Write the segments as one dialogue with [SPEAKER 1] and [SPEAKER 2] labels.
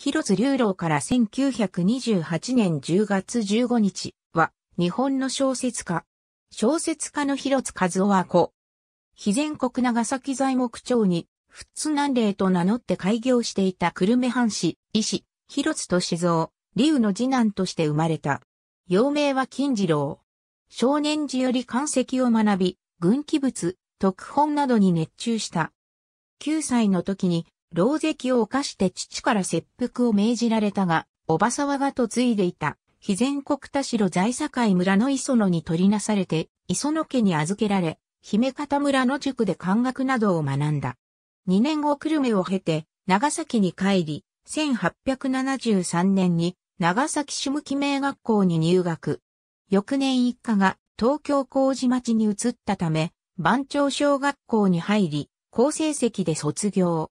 [SPEAKER 1] 広津隆郎から1928年10月15日は日本の小説家。小説家の広津和夫は子。非全国長崎材木町に、富津南霊と名乗って開業していた久留米藩士、医師、広津敏蔵、龍の次男として生まれた。幼名は金次郎。少年時より漢石を学び、軍記物、特本などに熱中した。9歳の時に牢石を犯して父から切腹を命じられたが、小笠沢が嫁いでいた、肥前国田城在境村の磯野に取りなされて、磯野家に預けられ、姫方村の塾で漢学などを学んだ。2年後久留米を経て、長崎に帰り、1873年に長崎市向名学校に入学。翌年一家が東京麹町に移ったため、番町小学校に入り、高成績で卒業。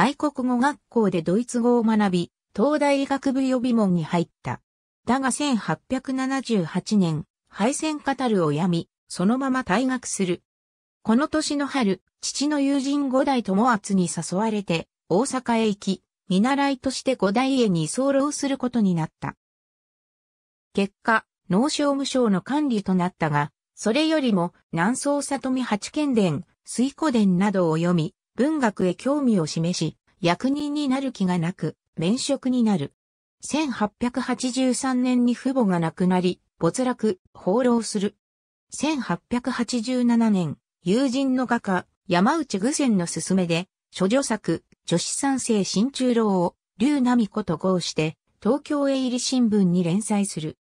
[SPEAKER 1] 外国語学校でドイツ語を学び、東大医学部予備門に入った。だが1878年、敗戦カタルを病み、そのまま退学する。この年の春、父の友人五代友厚に誘われて、大阪へ行き、見習いとして五代家に居候することになった。結果、農商務省の管理となったが、それよりも南宋里見八犬伝、水古伝などを読み、文学へ興味を示し、役人になる気がなく、免職になる。1883年に父母が亡くなり、没落、放浪する。1887年、友人の画家、山内愚仙の勧めで、諸女作、女子三世新中郎を、竜奈美子と号して、東京へ入り新聞に連載する。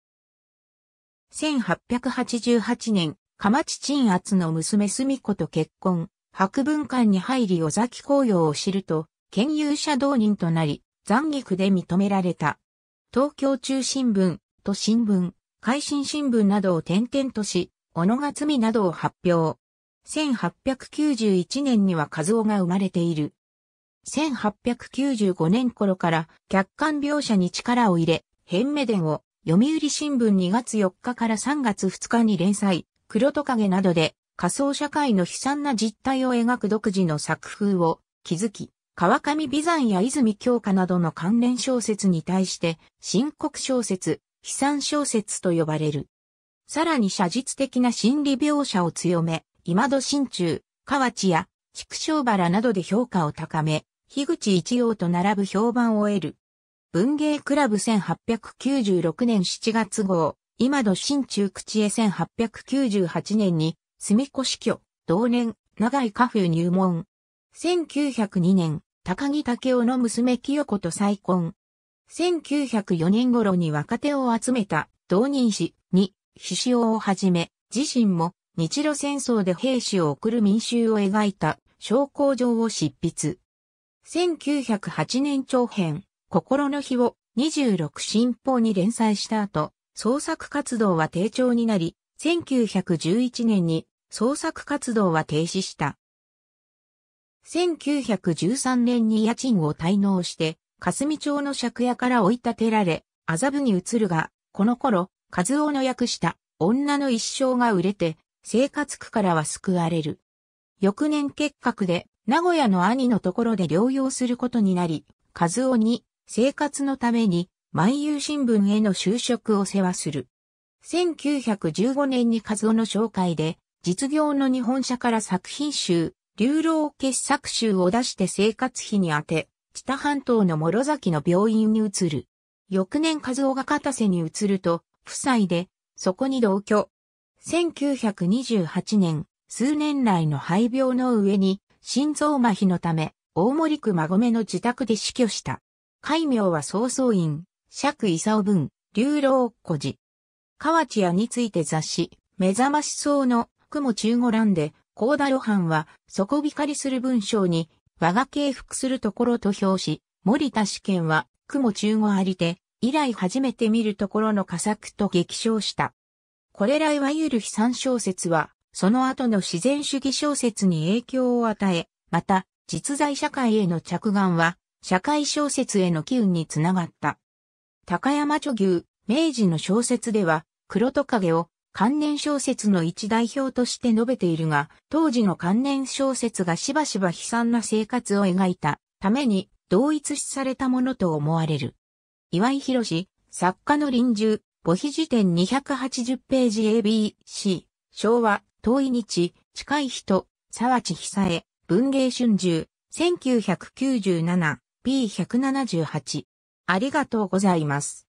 [SPEAKER 1] 1888年、鎌地鎮圧の娘住子と結婚。博文館に入り尾崎紅葉を知ると、研有者同人となり、残虐で認められた。東京中新聞、都新聞、海新新聞などを転々とし、小野が罪などを発表。1891年には和夫が生まれている。1895年頃から客観描写に力を入れ、変目伝を読売新聞2月4日から3月2日に連載、黒トカゲなどで仮想社会の悲惨な実態を描く独自の作風を築き、川上美山や泉京香などの関連小説に対して、深刻小説、悲惨小説と呼ばれる。さらに写実的な心理描写を強め、今戸心中、河内や畜生原などで評価を高め、樋口一葉と並ぶ評判を得る。文芸クラブ1896年7月号、今戸心中口絵1898年に住死去、同年、長井家風入門。1902年、高木武雄の娘清子と再婚。1904年頃に若手を集めた同人誌に、飛潮をはじめ、自身も日露戦争で兵士を送る民衆を描いた昇工場を執筆。1908年長編、心の日を26新報に連載した後、創作活動は低調になり、1911年に創作活動は停止した。1913年に家賃を滞納して、霞町の借家から追い立てられ、麻布に移るが、この頃、和夫の訳した女の一生が売れて、生活苦からは救われる。翌年結核で、名古屋の兄のところで療養することになり、和夫に生活のために、万有新聞への就職を世話する。1915年に和夫の紹介で、実業の日本社から作品集、流浪傑作集を出して生活費に当て、北半島の諸崎の病院に移る。翌年和夫が片瀬に移ると、夫妻で、そこに同居。1928年、数年来の肺病の上に、心臓麻痺のため、大森区馬込の自宅で死去した。海名は曹操院、釈伊勲文、流浪小児。河内屋について雑誌、目覚ましそうの雲も中語欄で、高田露伴は、底光りする文章に、我が敬服するところと評し、森田試験は、雲中語ありて、以来初めて見るところの佳作と激賞した。これらいわゆる悲惨小説は、その後の自然主義小説に影響を与え、また、実在社会への着眼は、社会小説への機運につながった。高山著牛、明治の小説では、黒トカゲを関連小説の一代表として述べているが、当時の関連小説がしばしば悲惨な生活を描いたために同一視されたものと思われる。岩井博士、作家の臨終、母碑辞典280ページ ABC、昭和、遠い日、近い人、沢地久江、文芸春秋、1997、P178。ありがとうございます。